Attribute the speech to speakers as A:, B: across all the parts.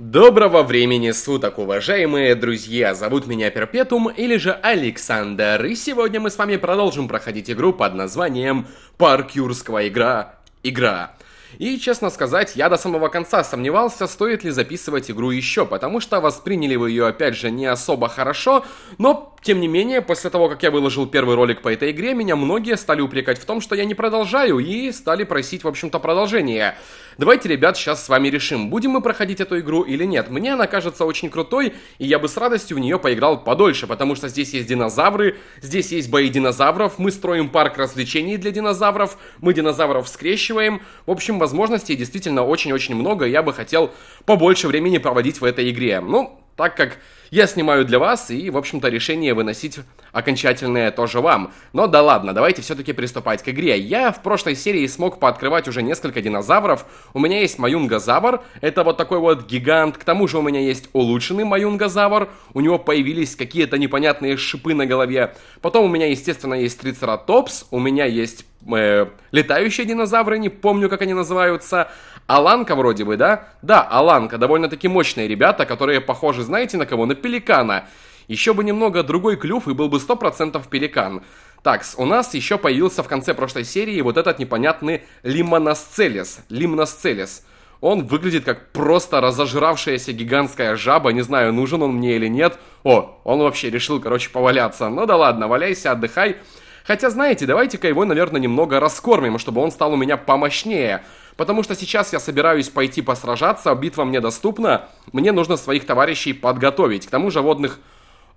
A: Доброго времени суток, уважаемые друзья! Зовут меня Перпетум или же Александр, и сегодня мы с вами продолжим проходить игру под названием «Парк Юрского игра. Игра». И, честно сказать, я до самого конца сомневался, стоит ли записывать игру еще, потому что восприняли вы ее, опять же, не особо хорошо, но, тем не менее, после того, как я выложил первый ролик по этой игре, меня многие стали упрекать в том, что я не продолжаю, и стали просить, в общем-то, продолжение Давайте, ребят, сейчас с вами решим, будем мы проходить эту игру или нет. Мне она кажется очень крутой, и я бы с радостью в нее поиграл подольше, потому что здесь есть динозавры, здесь есть бои динозавров, мы строим парк развлечений для динозавров, мы динозавров скрещиваем, в общем, возможностей действительно очень-очень много, и я бы хотел побольше времени проводить в этой игре. Ну, так как я снимаю для вас, и, в общем-то, решение выносить окончательное тоже вам. Но да ладно, давайте все-таки приступать к игре. Я в прошлой серии смог пооткрывать уже несколько динозавров. У меня есть Маюнгозавр, это вот такой вот гигант. К тому же у меня есть улучшенный Маюнгозавр, у него появились какие-то непонятные шипы на голове. Потом у меня, естественно, есть Трицератопс, у меня есть э, летающие динозавры, не помню, как они называются. Аланка вроде бы, да? Да, Аланка, довольно-таки мощные ребята, которые похожи, знаете, на кого? На пеликана. Еще бы немного другой клюв и был бы 100% пеликан. Так, у нас еще появился в конце прошлой серии вот этот непонятный лимоносцелис. Лимносцелис. Он выглядит как просто разожравшаяся гигантская жаба, не знаю, нужен он мне или нет. О, он вообще решил, короче, поваляться. Ну да ладно, валяйся, отдыхай. Хотя, знаете, давайте-ка его, наверное, немного раскормим, чтобы он стал у меня помощнее. Потому что сейчас я собираюсь пойти посражаться, битва мне доступна, мне нужно своих товарищей подготовить. К тому же водных...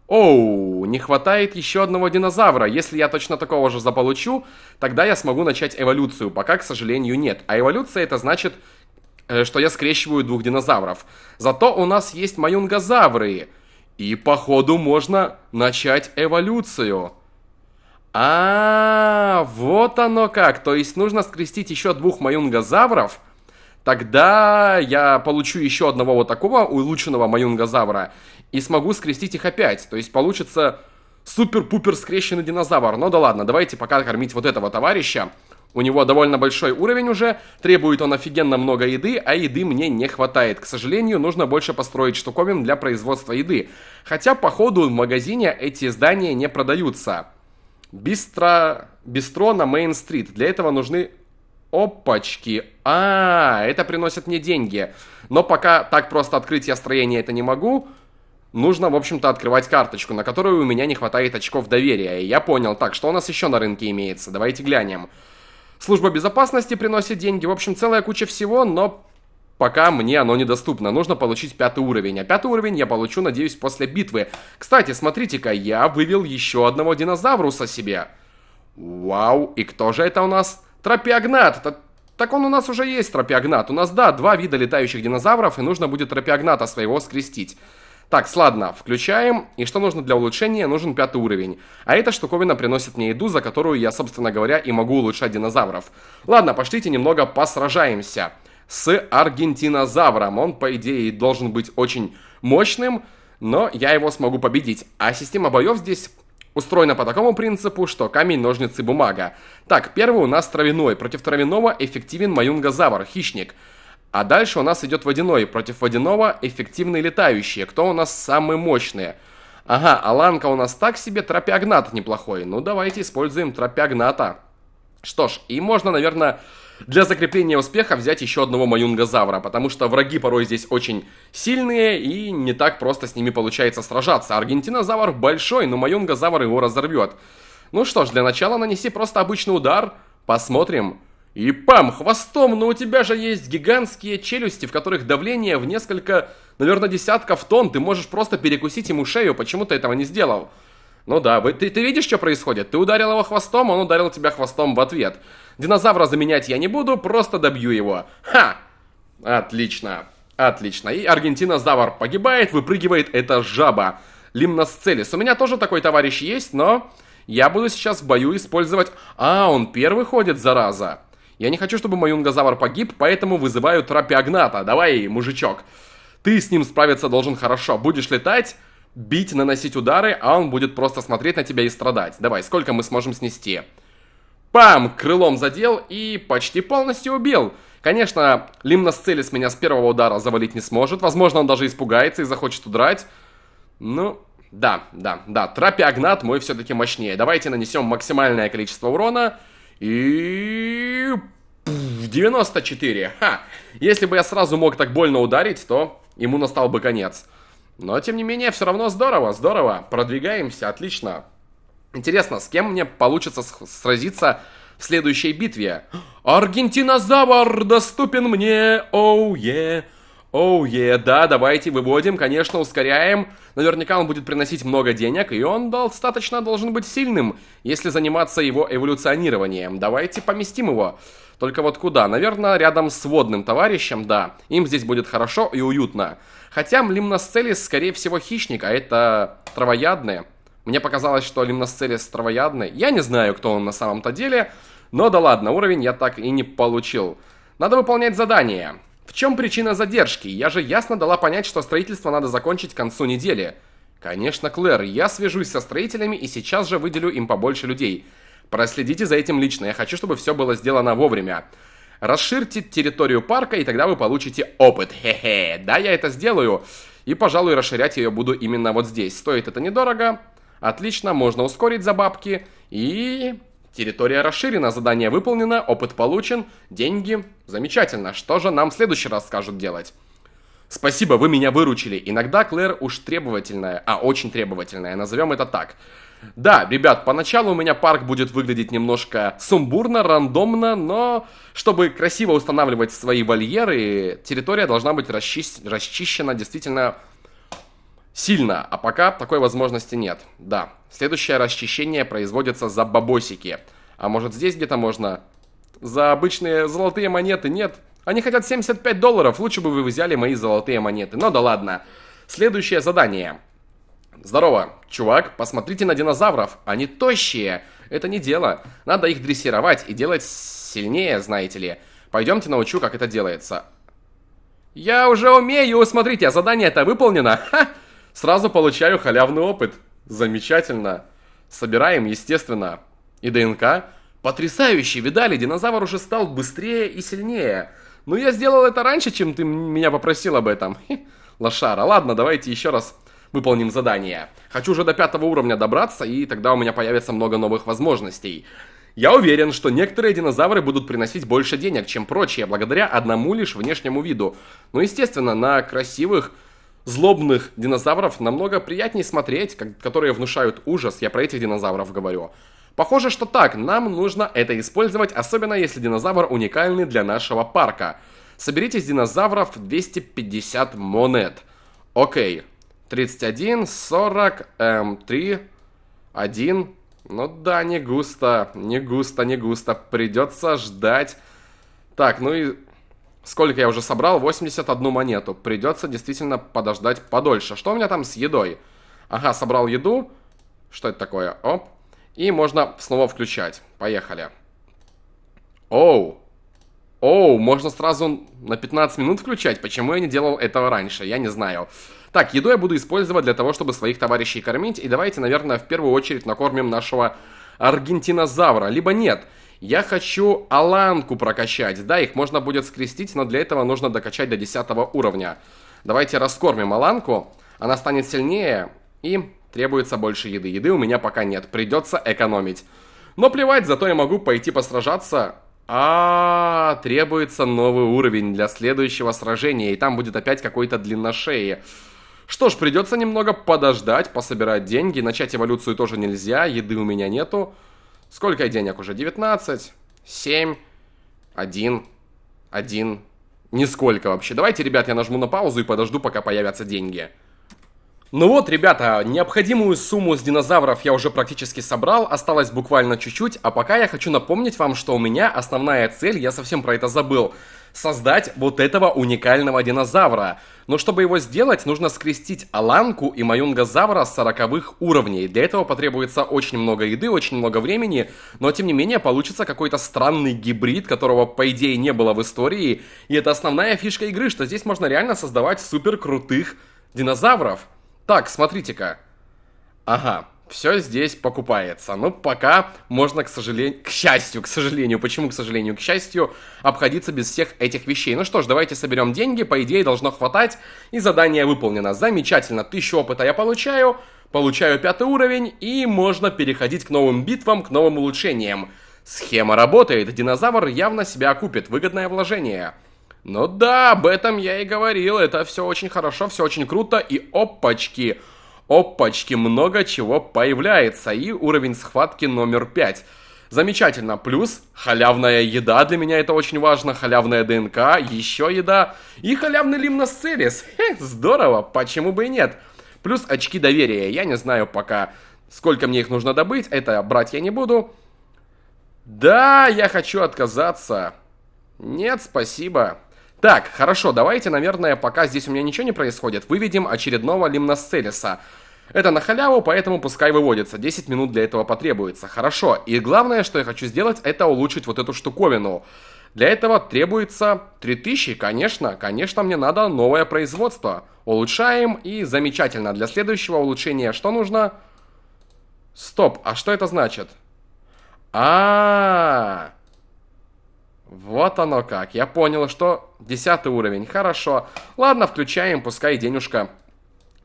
A: Оу, не хватает еще одного динозавра. Если я точно такого же заполучу, тогда я смогу начать эволюцию. Пока, к сожалению, нет. А эволюция это значит, э, что я скрещиваю двух динозавров. Зато у нас есть маюнгозавры. И походу можно начать эволюцию. А, вот оно как. То есть нужно скрестить еще двух маюнгозавров, тогда я получу еще одного вот такого улучшенного маюнгозавра и смогу скрестить их опять. То есть получится супер-пупер скрещенный динозавр. Ну да ладно, давайте пока кормить вот этого товарища. У него довольно большой уровень уже, требует он офигенно много еды, а еды мне не хватает. К сожалению, нужно больше построить штуковин для производства еды. Хотя, походу, в магазине эти здания не продаются. Бистро, бистро на Мейн-стрит. Для этого нужны Опачки. А, это приносит мне деньги. Но пока так просто открыть я строение это не могу. Нужно, в общем-то, открывать карточку, на которую у меня не хватает очков доверия. И я понял. Так, что у нас еще на рынке имеется? Давайте глянем. Служба безопасности приносит деньги. В общем, целая куча всего, но пока мне оно недоступно. Нужно получить пятый уровень. А пятый уровень я получу, надеюсь, после битвы. Кстати, смотрите-ка, я вывел еще одного динозавруса себе. Вау, и кто же это у нас? Тропиогнат. Т так он у нас уже есть, тропиогнат. У нас, да, два вида летающих динозавров, и нужно будет тропиогната своего скрестить. Так, ладно, включаем. И что нужно для улучшения? Нужен пятый уровень. А эта штуковина приносит мне еду, за которую я, собственно говоря, и могу улучшать динозавров. Ладно, пошлите немного посражаемся с Аргентинозавром. Он, по идее, должен быть очень мощным, но я его смогу победить. А система боев здесь устроена по такому принципу, что камень, ножницы, бумага. Так, первый у нас травяной. Против травяного эффективен Маюнгозавр, хищник. А дальше у нас идет водяной. Против водяного эффективны летающие. Кто у нас самые мощные? Ага, Аланка у нас так себе, тропиогнат неплохой. Ну, давайте используем тропиогната. Что ж, и можно, наверное, для закрепления успеха взять еще одного маюнгозавра, потому что враги порой здесь очень сильные и не так просто с ними получается сражаться. Аргентинозавр большой, но маюнгозавр его разорвет. Ну что ж, для начала нанеси просто обычный удар, посмотрим. И пам, хвостом, но у тебя же есть гигантские челюсти, в которых давление в несколько, наверное, десятков тонн, ты можешь просто перекусить ему шею, почему ты этого не сделал? Ну да, ты, ты видишь, что происходит? Ты ударил его хвостом, он ударил тебя хвостом в ответ. Динозавра заменять я не буду, просто добью его. Ха! Отлично, отлично. И аргентинозавр погибает, выпрыгивает эта жаба. Лимносцелис. У меня тоже такой товарищ есть, но я буду сейчас в бою использовать... А, он первый ходит, зараза. Я не хочу, чтобы мой юнгозавр погиб, поэтому вызываю Трапиогната. Давай, мужичок. Ты с ним справиться должен хорошо. Будешь летать бить, наносить удары, а он будет просто смотреть на тебя и страдать. Давай, сколько мы сможем снести? Пам! Крылом задел и почти полностью убил. Конечно, Лимнас Целис меня с первого удара завалить не сможет. Возможно, он даже испугается и захочет удрать. Ну, да, да, да. Тропиагнат мой все-таки мощнее. Давайте нанесем максимальное количество урона. И... 94. Ха! Если бы я сразу мог так больно ударить, то ему настал бы конец. Но, тем не менее, все равно здорово, здорово. Продвигаемся, отлично. Интересно, с кем мне получится сразиться в следующей битве? Аргентинозавр доступен мне, оу oh, е. Yeah. Оу, oh, е, yeah, да, давайте выводим, конечно, ускоряем. Наверняка он будет приносить много денег, и он достаточно должен быть сильным, если заниматься его эволюционированием. Давайте поместим его. Только вот куда? Наверное, рядом с водным товарищем, да. Им здесь будет хорошо и уютно. Хотя Лимносцелис, скорее всего, хищник, а это травоядные. Мне показалось, что Лимносцелис травоядный. Я не знаю, кто он на самом-то деле, но да ладно, уровень я так и не получил. Надо выполнять задание. В чем причина задержки? Я же ясно дала понять, что строительство надо закончить к концу недели. Конечно, Клэр, я свяжусь со строителями и сейчас же выделю им побольше людей. Проследите за этим лично, я хочу, чтобы все было сделано вовремя. Расширьте территорию парка, и тогда вы получите опыт. Хе-хе, да, я это сделаю. И, пожалуй, расширять ее буду именно вот здесь. Стоит это недорого. Отлично, можно ускорить за бабки. И... Территория расширена, задание выполнено, опыт получен, деньги. Замечательно. Что же нам в следующий раз скажут делать? Спасибо, вы меня выручили. Иногда Клэр уж требовательная, а очень требовательная, назовем это так. Да, ребят, поначалу у меня парк будет выглядеть немножко сумбурно, рандомно, но чтобы красиво устанавливать свои вольеры, территория должна быть расчи... расчищена действительно Сильно, а пока такой возможности нет. Да, следующее расчищение производится за бабосики. А может здесь где-то можно? За обычные золотые монеты нет. Они хотят 75 долларов, лучше бы вы взяли мои золотые монеты. Но ну да ладно. Следующее задание. Здорово, чувак, посмотрите на динозавров, они тощие. Это не дело. Надо их дрессировать и делать сильнее, знаете ли. Пойдемте научу, как это делается. Я уже умею, смотрите, задание это выполнено. Ха! Сразу получаю халявный опыт. Замечательно. Собираем, естественно. И ДНК? Потрясающе, видали, динозавр уже стал быстрее и сильнее. Но я сделал это раньше, чем ты меня попросил об этом. Хе, лошара, ладно, давайте еще раз выполним задание. Хочу уже до пятого уровня добраться, и тогда у меня появится много новых возможностей. Я уверен, что некоторые динозавры будут приносить больше денег, чем прочие, благодаря одному лишь внешнему виду. Но, ну, естественно, на красивых злобных динозавров намного приятнее смотреть, которые внушают ужас, я про этих динозавров говорю. Похоже, что так, нам нужно это использовать, особенно если динозавр уникальный для нашего парка. Соберите из динозавров 250 монет. Окей. 31, 40, эм, 3, 1. Ну да, не густо, не густо, не густо. Придется ждать. Так, ну и Сколько я уже собрал? 81 монету. Придется действительно подождать подольше. Что у меня там с едой? Ага, собрал еду. Что это такое? Оп. И можно снова включать. Поехали. Оу. Оу, можно сразу на 15 минут включать. Почему я не делал этого раньше? Я не знаю. Так, еду я буду использовать для того, чтобы своих товарищей кормить. И давайте, наверное, в первую очередь накормим нашего аргентинозавра. Либо нет. Нет. Я хочу Аланку прокачать. Да, их можно будет скрестить, но для этого нужно докачать до 10 уровня. Давайте раскормим Аланку. Она станет сильнее и требуется больше еды. Еды у меня пока нет, придется экономить. Но плевать, зато я могу пойти посражаться. А, -а, -а требуется новый уровень для следующего сражения, и там будет опять какой-то длинношеи. Что ж, придется немного подождать, пособирать деньги, начать эволюцию тоже нельзя, еды у меня нету. Сколько денег уже? 19, 7, 1, 1. Нисколько вообще. Давайте, ребят, я нажму на паузу и подожду, пока появятся деньги. Ну вот, ребята, необходимую сумму с динозавров я уже практически собрал, осталось буквально чуть-чуть, а пока я хочу напомнить вам, что у меня основная цель, я совсем про это забыл создать вот этого уникального динозавра. Но чтобы его сделать, нужно скрестить Аланку и Маюнгозавра 40 уровней. Для этого потребуется очень много еды, очень много времени, но тем не менее получится какой-то странный гибрид, которого по идее не было в истории. И это основная фишка игры, что здесь можно реально создавать супер крутых динозавров. Так, смотрите-ка. Ага, все здесь покупается. Но пока можно, к сожалению, к счастью, к сожалению, почему к сожалению, к счастью, обходиться без всех этих вещей. Ну что ж, давайте соберем деньги, по идее должно хватать, и задание выполнено. Замечательно, тысячу опыта я получаю, получаю пятый уровень, и можно переходить к новым битвам, к новым улучшениям. Схема работает, динозавр явно себя окупит, выгодное вложение. Ну да, об этом я и говорил, это все очень хорошо, все очень круто, и опачки... Опачки, много чего появляется. И уровень схватки номер 5. Замечательно. Плюс халявная еда, для меня это очень важно. Халявная ДНК, еще еда. И халявный Лимнос Церис. Здорово, почему бы и нет. Плюс очки доверия. Я не знаю пока, сколько мне их нужно добыть. Это брать я не буду. Да, я хочу отказаться. Нет, спасибо. Так, хорошо, давайте, наверное, пока здесь у меня ничего не происходит, выведем очередного Лимносцелиса. Это на халяву, поэтому пускай выводится. 10 минут для этого потребуется. Хорошо. И главное, что я хочу сделать, это улучшить вот эту штуковину. Для этого требуется 3000, конечно. Конечно, мне надо новое производство. Улучшаем, и замечательно. Для следующего улучшения что нужно? Стоп, а что это значит? А-а-а! Вот оно как. Я понял, что десятый уровень. Хорошо. Ладно, включаем, пускай денежка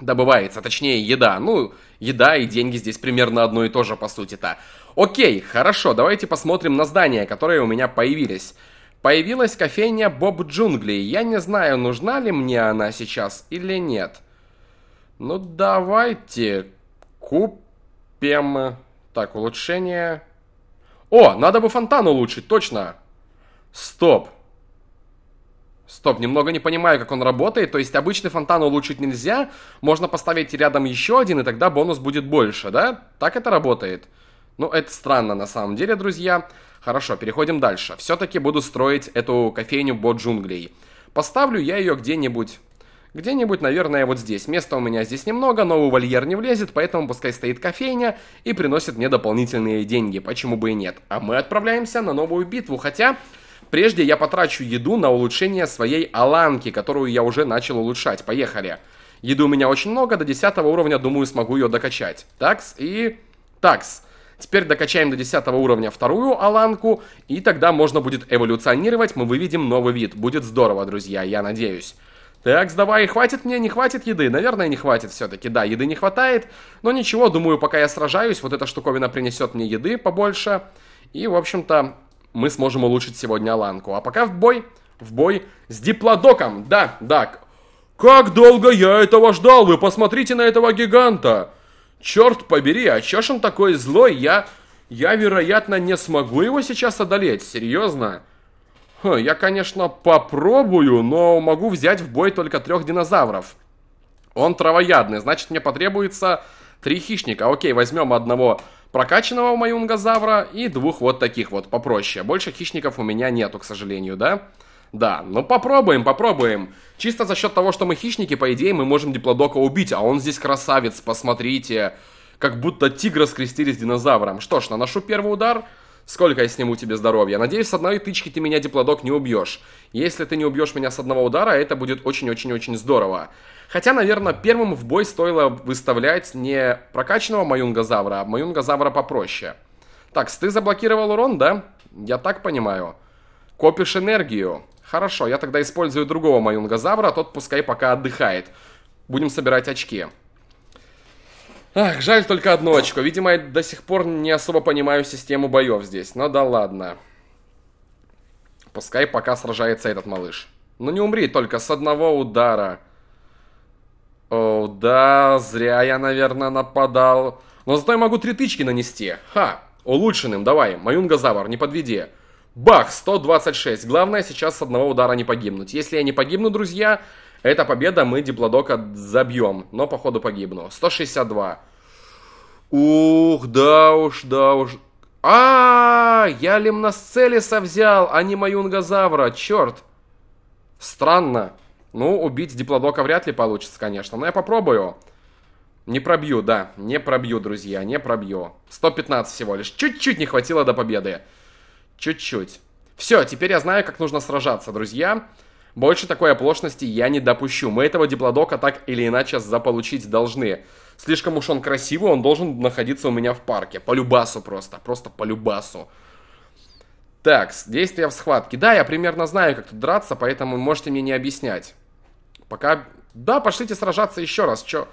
A: добывается. Точнее, еда. Ну, еда и деньги здесь примерно одно и то же, по сути-то. Окей, хорошо, давайте посмотрим на здания, которые у меня появились. Появилась кофейня Боб Джунгли. Я не знаю, нужна ли мне она сейчас или нет. Ну, давайте купим... Так, улучшение... О, надо бы фонтан улучшить, точно! Стоп. Стоп, немного не понимаю, как он работает. То есть обычный фонтан улучшить нельзя. Можно поставить рядом еще один, и тогда бонус будет больше, да? Так это работает. Ну, это странно на самом деле, друзья. Хорошо, переходим дальше. Все-таки буду строить эту кофейню бо джунглей. Поставлю я ее где-нибудь... Где-нибудь, наверное, вот здесь. Места у меня здесь немного, но у вольер не влезет, поэтому пускай стоит кофейня и приносит мне дополнительные деньги. Почему бы и нет? А мы отправляемся на новую битву, хотя... Прежде я потрачу еду на улучшение своей аланки, которую я уже начал улучшать. Поехали. Еды у меня очень много, до 10 уровня, думаю, смогу ее докачать. Такс и... Такс. Теперь докачаем до 10 уровня вторую аланку, и тогда можно будет эволюционировать, мы выведем новый вид. Будет здорово, друзья, я надеюсь. Такс давай, хватит мне, не хватит еды. Наверное, не хватит все-таки. Да, еды не хватает. Но ничего, думаю, пока я сражаюсь, вот эта штуковина принесет мне еды побольше. И, в общем-то, мы сможем улучшить сегодня Ланку. А пока в бой, в бой с Диплодоком. Да, да. Как долго я этого ждал, вы посмотрите на этого гиганта. Черт побери, а чё ж он такой злой, я... Я, вероятно, не смогу его сейчас одолеть, серьезно. Хм, я, конечно, попробую, но могу взять в бой только трех динозавров. Он травоядный, значит, мне потребуется три хищника. Окей, возьмем одного прокачанного маюнгозавра и двух вот таких вот попроще. Больше хищников у меня нету, к сожалению, да? Да, ну попробуем, попробуем. Чисто за счет того, что мы хищники, по идее, мы можем Диплодока убить, а он здесь красавец, посмотрите. Как будто тигра скрестили с динозавром. Что ж, наношу первый удар. Сколько я сниму тебе здоровья? Надеюсь, с одной тычки ты меня, диплодок, не убьешь. Если ты не убьешь меня с одного удара, это будет очень-очень-очень здорово. Хотя, наверное, первым в бой стоило выставлять не прокачанного Маюнгозавра, а Маюнгозавра попроще. Так, ты заблокировал урон, да? Я так понимаю. Копишь энергию. Хорошо, я тогда использую другого Маюнгозавра, а тот пускай пока отдыхает. Будем собирать очки. Ах, жаль только одно очко. Видимо, я до сих пор не особо понимаю систему боев здесь. Но ну да ладно. Пускай пока сражается этот малыш. Но ну не умри только с одного удара. О, да, зря я, наверное, нападал. Но зато я могу три тычки нанести. Ха, улучшенным, давай, Маюнга Завар, не подведи. Бах, 126. Главное сейчас с одного удара не погибнуть. Если я не погибну, друзья, эта победа мы диплодока забьем. Но походу погибну. 162. Ух, да уж, да уж. А, -а, -а я Лемносцелиса взял, а не Маюнгозавра, черт. Странно. Ну, убить Диплодока вряд ли получится, конечно, но я попробую. Не пробью, да, не пробью, друзья, не пробью. 115 всего лишь. Чуть-чуть не хватило до победы. Чуть-чуть. Все, теперь я знаю, как нужно сражаться, друзья. Друзья. Больше такой оплошности я не допущу. Мы этого диплодока так или иначе заполучить должны. Слишком уж он красивый, он должен находиться у меня в парке. По любасу просто, просто по любасу. Так, действия в схватке. Да, я примерно знаю, как тут драться, поэтому можете мне не объяснять. Пока... Да, пошлите сражаться еще раз, чё...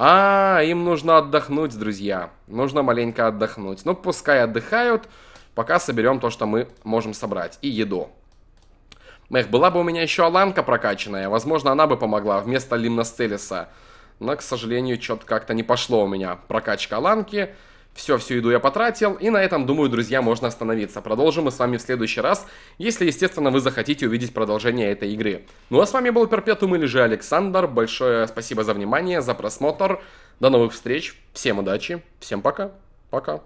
A: А, им нужно отдохнуть, друзья. Нужно маленько отдохнуть. Ну, пускай отдыхают, пока соберем то, что мы можем собрать. И еду. Эх, была бы у меня еще Аланка прокачанная, возможно, она бы помогла вместо Лимнастелиса. Но, к сожалению, что-то как-то не пошло у меня. Прокачка Аланки. Все, всю еду я потратил. И на этом, думаю, друзья, можно остановиться. Продолжим мы с вами в следующий раз, если, естественно, вы захотите увидеть продолжение этой игры. Ну а с вами был Перпетум или же Александр. Большое спасибо за внимание, за просмотр. До новых встреч. Всем удачи. Всем пока. Пока.